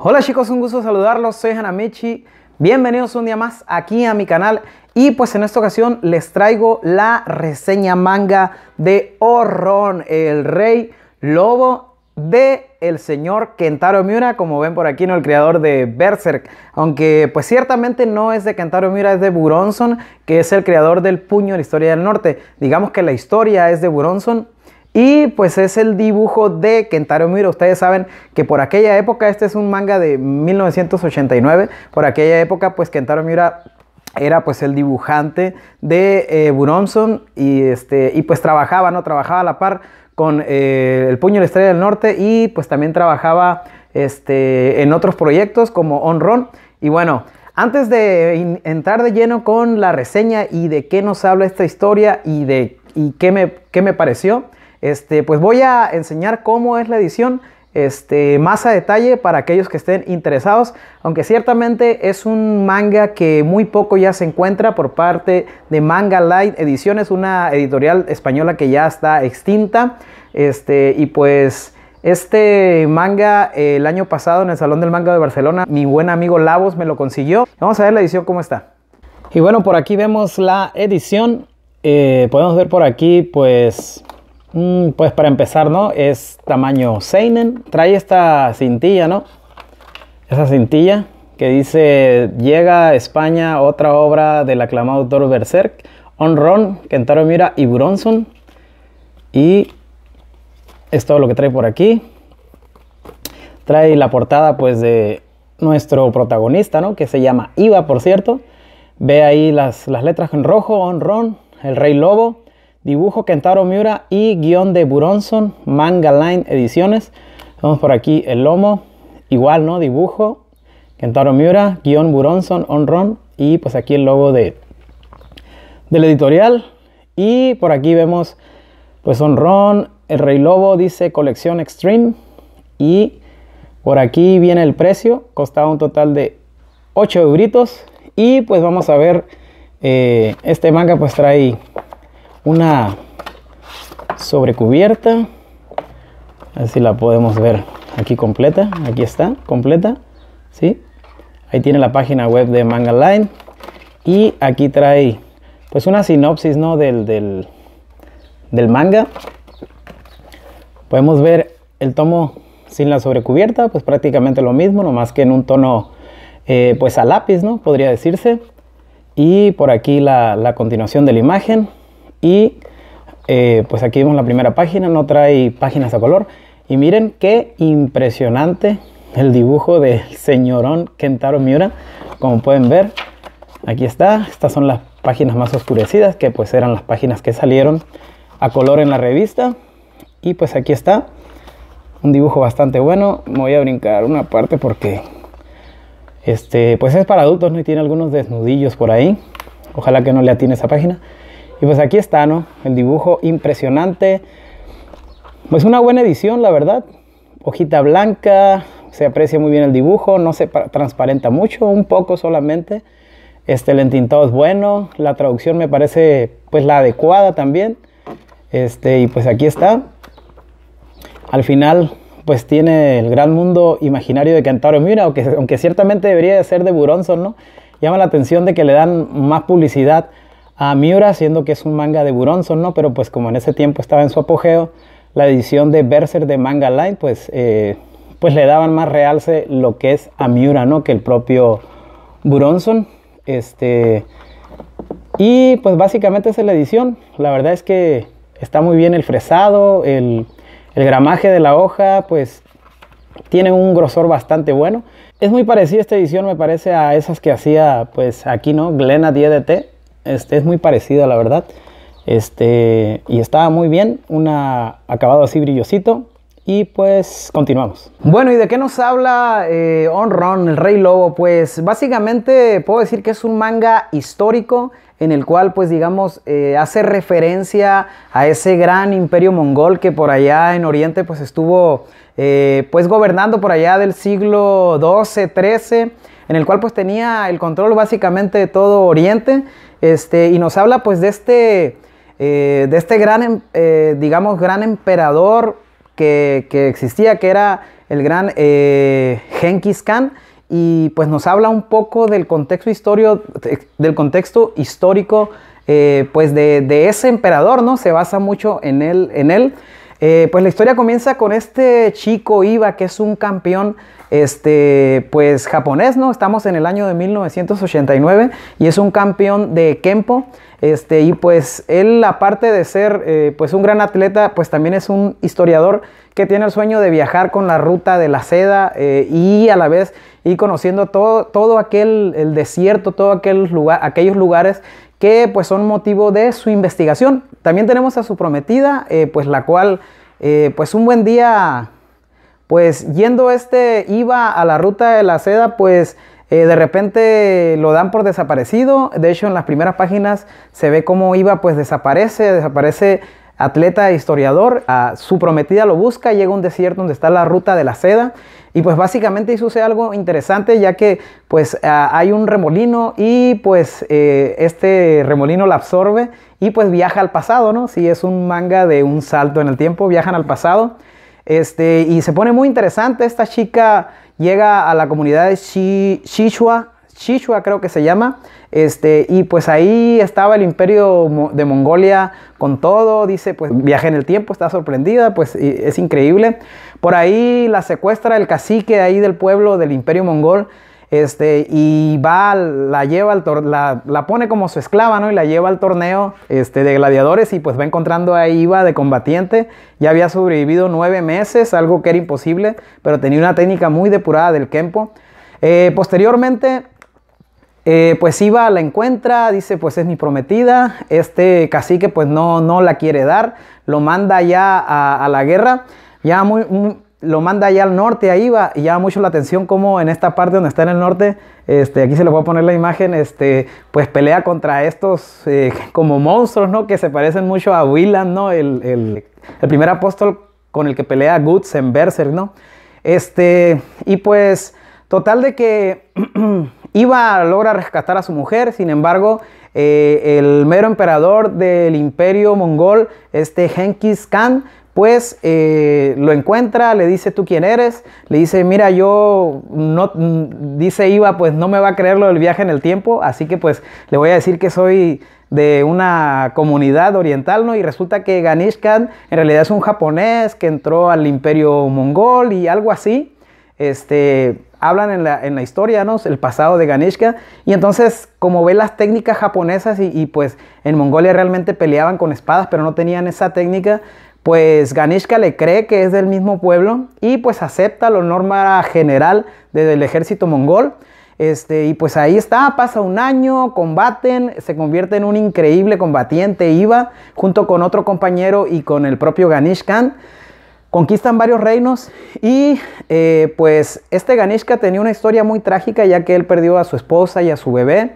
Hola chicos, un gusto saludarlos, soy Hanamichi, bienvenidos un día más aquí a mi canal y pues en esta ocasión les traigo la reseña manga de Orrón, el rey lobo de el señor Kentaro Miura, como ven por aquí, ¿no? el creador de Berserk, aunque pues ciertamente no es de Kentaro Miura, es de Buronson, que es el creador del puño de la historia del norte. Digamos que la historia es de Buronson, y pues es el dibujo de Kentaro Miura. Ustedes saben que por aquella época, este es un manga de 1989, por aquella época pues Kentaro Miura era pues el dibujante de eh, Buronson y, este, y pues trabajaba, ¿no? Trabajaba a la par con eh, El Puño de la Estrella del Norte y pues también trabajaba este, en otros proyectos como On Y bueno, antes de entrar de lleno con la reseña y de qué nos habla esta historia y de y qué, qué me pareció, este, pues voy a enseñar cómo es la edición este, más a detalle para aquellos que estén interesados, aunque ciertamente es un manga que muy poco ya se encuentra por parte de Manga Light Ediciones, una editorial española que ya está extinta, este, y pues... Este manga el año pasado en el Salón del Manga de Barcelona, mi buen amigo Labos me lo consiguió. Vamos a ver la edición cómo está. Y bueno, por aquí vemos la edición. Eh, podemos ver por aquí pues Mm, pues para empezar, ¿no? Es tamaño Seinen. Trae esta cintilla, ¿no? Esa cintilla que dice, llega a España otra obra del aclamado autor Berserk, Onron, Kentaro Mira y Bronson. Y es todo lo que trae por aquí. Trae la portada pues de nuestro protagonista, ¿no? Que se llama Iva, por cierto. Ve ahí las, las letras en rojo, Onron, el rey lobo dibujo Kentaro Miura y guión de Buronson, Manga Line Ediciones. Vamos por aquí el lomo, igual, ¿no? Dibujo Kentaro Miura, guión Buronson, Onron y pues aquí el logo de del editorial y por aquí vemos pues Onron, el Rey Lobo dice colección Extreme y por aquí viene el precio, costaba un total de 8 euritos y pues vamos a ver eh, este manga pues trae una sobrecubierta. así la podemos ver aquí completa. Aquí está, completa. ¿sí? Ahí tiene la página web de Manga Line. Y aquí trae pues una sinopsis ¿no? del, del, manga. Podemos ver el tomo sin la sobrecubierta, pues prácticamente lo mismo, nomás que en un tono eh, pues a lápiz, ¿no? Podría decirse. Y por aquí la continuación de la imagen. Y eh, pues aquí vemos la primera página, no trae páginas a color. Y miren qué impresionante el dibujo del señorón Kentaro Miura. Como pueden ver, aquí está. Estas son las páginas más oscurecidas, que pues eran las páginas que salieron a color en la revista. Y pues aquí está. Un dibujo bastante bueno. Me voy a brincar una parte porque este, pues es para adultos, ¿no? Y tiene algunos desnudillos por ahí. Ojalá que no le atine esa página. Y pues aquí está, ¿no? El dibujo impresionante. Pues una buena edición, la verdad. Hojita blanca, se aprecia muy bien el dibujo, no se transparenta mucho, un poco solamente. Este, el entintado es bueno, la traducción me parece pues la adecuada también. Este, y pues aquí está. Al final pues tiene el gran mundo imaginario de Cantaro. Mira, aunque, aunque ciertamente debería de ser de Buronson, ¿no? Llama la atención de que le dan más publicidad a Miura, siendo que es un manga de Buronson, ¿no? Pero pues como en ese tiempo estaba en su apogeo, la edición de Berser de Manga Line, pues, eh, pues le daban más realce lo que es a Miura, ¿no? Que el propio Buronson. Este, y pues básicamente esa es la edición. La verdad es que está muy bien el fresado, el, el gramaje de la hoja, pues tiene un grosor bastante bueno. Es muy parecida esta edición, me parece, a esas que hacía pues aquí, ¿no? Glena 10DT este, es muy parecido, la verdad. Este, y estaba muy bien, una acabado así brillosito. Y pues continuamos. Bueno, ¿y de qué nos habla eh, On Ron, el Rey Lobo? Pues básicamente puedo decir que es un manga histórico en el cual pues digamos eh, hace referencia a ese gran imperio mongol que por allá en Oriente pues estuvo eh, pues gobernando por allá del siglo XII, XIII en el cual pues tenía el control básicamente de todo Oriente, este, y nos habla pues de este, eh, de este gran, em, eh, digamos, gran emperador que, existía, que era el gran eh, Khan, y pues nos habla un poco del contexto, del contexto histórico eh, pues de, ese emperador, ¿no? Se basa mucho en él. En él. Eh, pues la historia comienza con este chico Iba, que es un campeón este, pues japonés, ¿no? Estamos en el año de 1989 y es un campeón de Kempo. Este, y pues él, aparte de ser eh, pues un gran atleta, pues también es un historiador que tiene el sueño de viajar con la ruta de la seda eh, y a la vez ir conociendo todo, todo aquel el desierto, todos aquel lugar, aquellos lugares que pues son motivo de su investigación. También tenemos a su prometida, eh, pues la cual eh, pues un buen día pues yendo este iba a la ruta de la seda pues eh, de repente lo dan por desaparecido. De hecho en las primeras páginas se ve cómo iba pues desaparece, desaparece atleta e historiador. A su prometida lo busca, llega a un desierto donde está la ruta de la seda y pues básicamente sucede algo interesante ya que pues ah, hay un remolino y pues eh, este remolino la absorbe y pues viaja al pasado, ¿no? Si es un manga de un salto en el tiempo, viajan al pasado. Este, y se pone muy interesante, esta chica llega a la comunidad de Shishua, Chichua creo que se llama, este, y pues ahí estaba el imperio de Mongolia con todo, dice, pues viaje en el tiempo, está sorprendida, pues es increíble. Por ahí la secuestra el cacique ahí del pueblo del imperio mongol, este, y va, la lleva al la, la, pone como su esclava, ¿no? Y la lleva al torneo este, de gladiadores y pues va encontrando a Iva de combatiente. Ya había sobrevivido nueve meses, algo que era imposible, pero tenía una técnica muy depurada del Kempo. Eh, posteriormente eh, pues Iba la encuentra, dice pues es mi prometida, este cacique pues no, no la quiere dar, lo manda ya a, la guerra, ya muy, mm, lo manda ya al norte, ahí va, y llama mucho la atención como en esta parte donde está en el norte, este, aquí se le voy a poner la imagen, este, pues pelea contra estos eh, como monstruos, ¿no? Que se parecen mucho a Willan, ¿no? El, primer apóstol con el que pelea Guts en Berserk, ¿no? Este, y pues, total de que Iba logra rescatar a su mujer, sin embargo, eh, el mero emperador del imperio mongol, este Genghis Khan, pues eh, lo encuentra, le dice tú quién eres, le dice mira yo no, dice Iba, pues no me va a creer lo del viaje en el tiempo, así que pues le voy a decir que soy de una comunidad oriental, ¿no? Y resulta que Ganesh Khan en realidad es un japonés que entró al imperio mongol y algo así, este, hablan en la, historia, ¿no? El pasado de Ganeshka. Y entonces, como ve las técnicas japonesas y, pues en Mongolia realmente peleaban con espadas, pero no tenían esa técnica, pues ganishka le cree que es del mismo pueblo y pues acepta la norma general del ejército mongol. Este, y pues ahí está, pasa un año, combaten, se convierte en un increíble combatiente, Iba, junto con otro compañero y con el propio ganishkan Conquistan varios reinos y eh, pues este Ganishka tenía una historia muy trágica ya que él perdió a su esposa y a su bebé.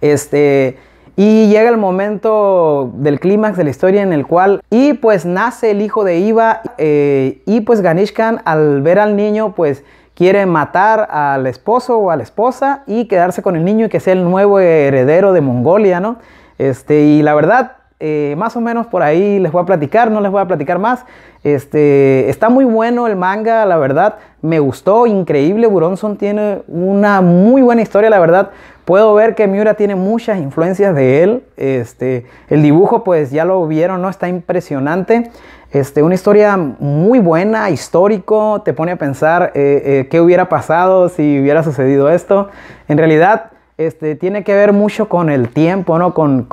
Este, y llega el momento del clímax de la historia en el cual, y pues nace el hijo de Iva, eh, y pues Ganishkan al ver al niño, pues quiere matar al esposo o a la esposa y quedarse con el niño y que sea el nuevo heredero de Mongolia, ¿no? Este, y la verdad, eh, más o menos por ahí les voy a platicar, no les voy a platicar más. Este, está muy bueno el manga, la verdad, me gustó, increíble. Buronson tiene una muy buena historia, la verdad. Puedo ver que Miura tiene muchas influencias de él. Este, el dibujo, pues ya lo vieron, ¿no? Está impresionante. Este, una historia muy buena, histórico, te pone a pensar eh, eh, qué hubiera pasado si hubiera sucedido esto. En realidad, este, tiene que ver mucho con el tiempo, ¿no? Con,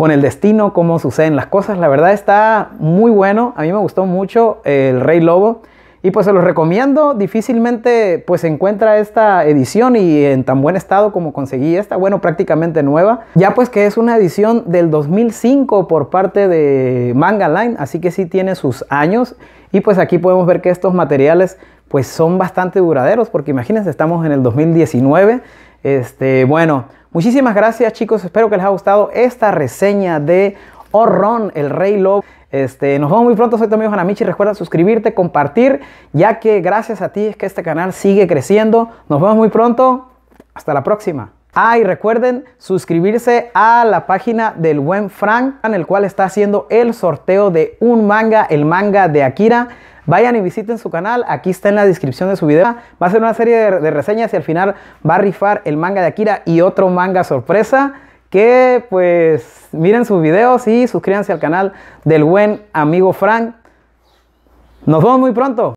con el destino, cómo suceden las cosas. La verdad está muy bueno. A mí me gustó mucho eh, El Rey Lobo. Y pues se los recomiendo. Difícilmente pues se encuentra esta edición y en tan buen estado como conseguí esta. Bueno, prácticamente nueva. Ya pues que es una edición del 2005 por parte de Manga Line. Así que sí tiene sus años. Y pues aquí podemos ver que estos materiales pues son bastante duraderos. Porque imagínense, estamos en el 2019. Este, bueno, Muchísimas gracias chicos, espero que les haya gustado esta reseña de Orron, oh el Rey Lobo. Este, nos vemos muy pronto, soy tu amigo Hanamichi, recuerda suscribirte, compartir, ya que gracias a ti es que este canal sigue creciendo. Nos vemos muy pronto, hasta la próxima. Ah, y recuerden suscribirse a la página del buen Frank, en el cual está haciendo el sorteo de un manga, el manga de Akira. Vayan y visiten su canal, aquí está en la descripción de su video. Va a ser una serie de, reseñas y al final va a rifar el manga de Akira y otro manga sorpresa que pues miren sus videos y suscríbanse al canal del buen amigo Frank. Nos vemos muy pronto.